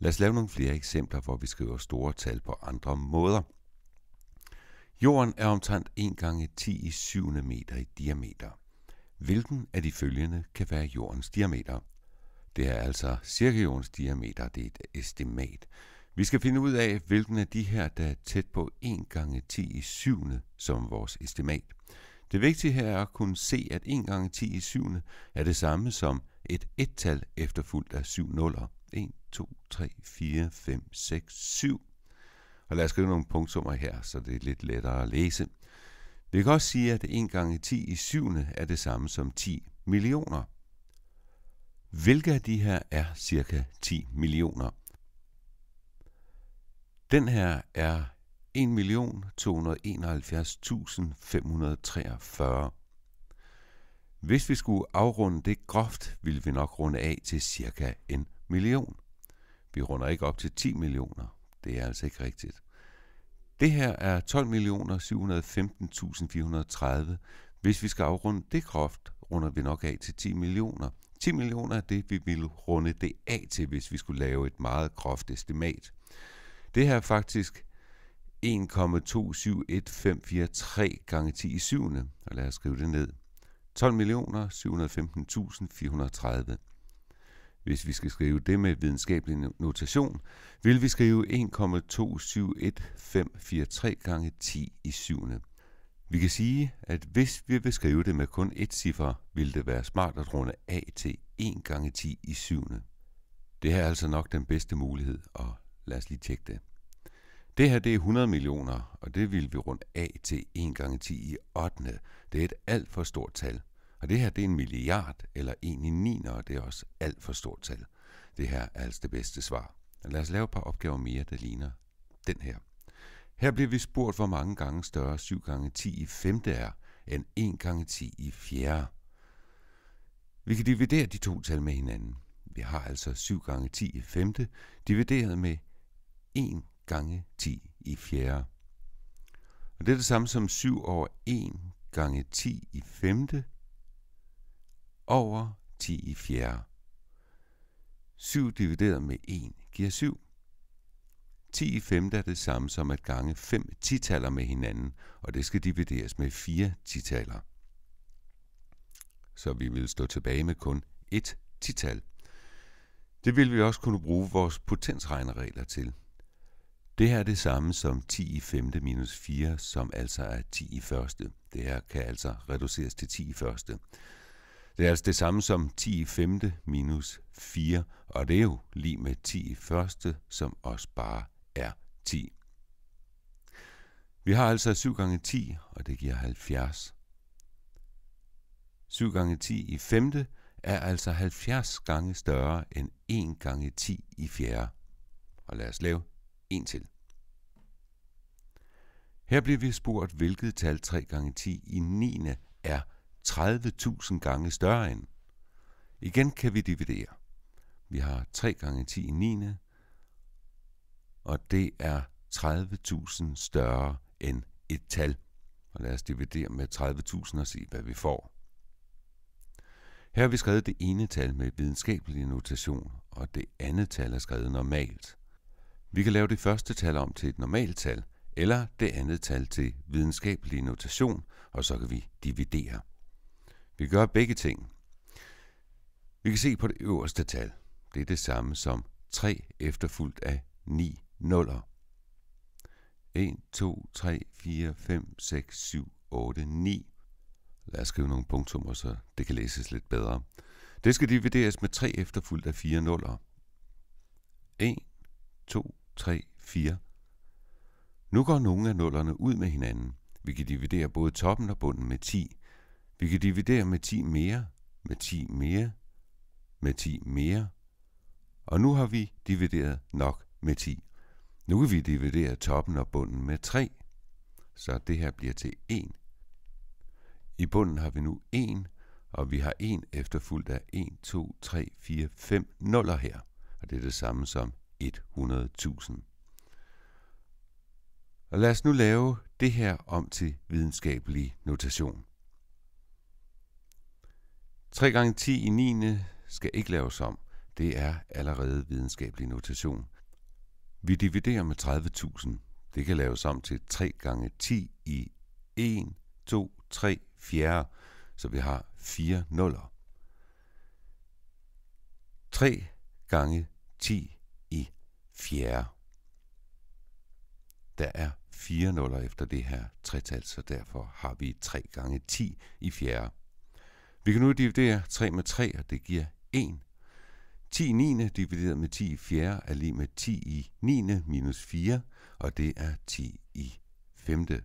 Lad os lave nogle flere eksempler, hvor vi skriver store tal på andre måder. Jorden er omtrent 1 gange 10 i 7. meter i diameter. Hvilken af de følgende kan være jordens diameter? Det er altså cirka jordens diameter, det er et estimat. Vi skal finde ud af, hvilken af de her, der er tæt på 1 gange 10 i 7. som vores estimat. Det vigtige her er at kunne se, at 1 gange 10 i 7. er det samme som et ettal efterfulgt af 7 nuller. 1, 2, 3, 4, 5, 6, 7. Og lad os skrive nogle punktummer her, så det er lidt lettere at læse. Vi kan også sige, at 1 gange 10 i 7. er det samme som 10 millioner. Hvilke af de her er cirka 10 millioner? Den her er 1.271.543. Hvis vi skulle afrunde det groft, ville vi nok runde af til cirka en million. Vi runder ikke op til 10 millioner. Det er altså ikke rigtigt. Det her er 12.715.430. Hvis vi skal afrunde det groft, runder vi nok af til 10 millioner. 10 millioner er det, vi ville runde det af til, hvis vi skulle lave et meget groft estimat. Det her er faktisk 1,271543 gange 10 i syvende, og lad os skrive det ned. 12.715.430. Hvis vi skal skrive det med videnskabelig notation, vil vi skrive 1,271543 gange 10 i syvende. Vi kan sige, at hvis vi vil skrive det med kun et ciffer, vil det være smart at runde a til 1 gange 10 i syvende. Det her er altså nok den bedste mulighed, og lad os lige tjekke det. Det her det er 100 millioner, og det vil vi runde a til 1 gange 10 i 8. Det er et alt for stort tal. Og det her, det er en milliard, eller en i 9, og det er også alt for stort tal. Det her er altså det bedste svar. Lad os lave et par opgaver mere, der ligner den her. Her bliver vi spurgt, hvor mange gange større 7 gange 10 i 5 er, end 1 gange 10 i 4. Vi kan dividere de to tal med hinanden. Vi har altså 7 gange 10 i 5 divideret med 1 gange 10 i 4. Og det er det samme som 7 over 1 gange 10 i 5 over 10 i fjerde. 7 divideret med 1 giver 7. 10 i femte er det samme som at gange 5 titaller med hinanden, og det skal divideres med 4 titaller. Så vi vil stå tilbage med kun 1 tital. Det vil vi også kunne bruge vores potensregneregler til. Det her er det samme som 10 i 5. minus 4, som altså er 10 i første. Det her kan altså reduceres til 10 i første. Det er altså det samme som 10 i 5. minus 4, og det er jo lige med 10 i 1. som også bare er 10. Vi har altså 7 gange 10, og det giver 70. 7 gange 10 i 5. er altså 70 gange større end 1 gange 10 i 4. Og lad os lave en til. Her bliver vi spurgt, hvilket tal 3 gange 10 i 9. er 30.000 gange større end. Igen kan vi dividere. Vi har 3 gange 10 i 9. Og det er 30.000 større end et tal. Og lad os dividere med 30.000 og se, hvad vi får. Her har vi skrevet det ene tal med videnskabelig notation, og det andet tal er skrevet normalt. Vi kan lave det første tal om til et normalt tal, eller det andet tal til videnskabelig notation, og så kan vi dividere. Vi gør begge ting. Vi kan se på det øverste tal. Det er det samme som 3 efterfulgt af 9 nuller. 1, 2, 3, 4, 5, 6, 7, 8, 9. Lad os skrive nogle punktummer, så det kan læses lidt bedre. Det skal divideres med 3 efterfulgt af 4 nuller. 1, 2, 3, 4. Nu går nogle af nullerne ud med hinanden. Vi kan dividere både toppen og bunden med 10. Vi kan dividere med 10 mere, med 10 mere, med 10 mere. Og nu har vi divideret nok med 10. Nu kan vi dividere toppen og bunden med 3, så det her bliver til 1. I bunden har vi nu 1, og vi har 1 efterfulgt af 1, 2, 3, 4, 5 nuller her. Og det er det samme som 100.000. Og lad os nu lave det her om til videnskabelig notation. 3 gange 10 i 9. skal ikke laves om. Det er allerede videnskabelig notation. Vi dividerer med 30.000. Det kan laves om til 3 gange 10 i 1, 2, 3, 4. Så vi har fire nuller. 3 gange 10 i 4. Der er fire nuller efter det her tretal, så derfor har vi 3 gange 10 i 4. Vi kan nu dividere 3 med 3, og det giver 1. 10 i 9. divideret med 10 i 4. er lige med 10 i 9. minus 4, og det er 10 i 5. Det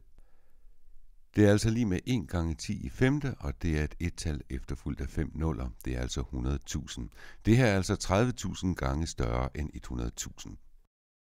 er altså lige med 1 gange 10 i 5. og det er et ettal efterfulgt af 5 nuller. Det er altså 100.000. Det her er altså 30.000 gange større end 100.000.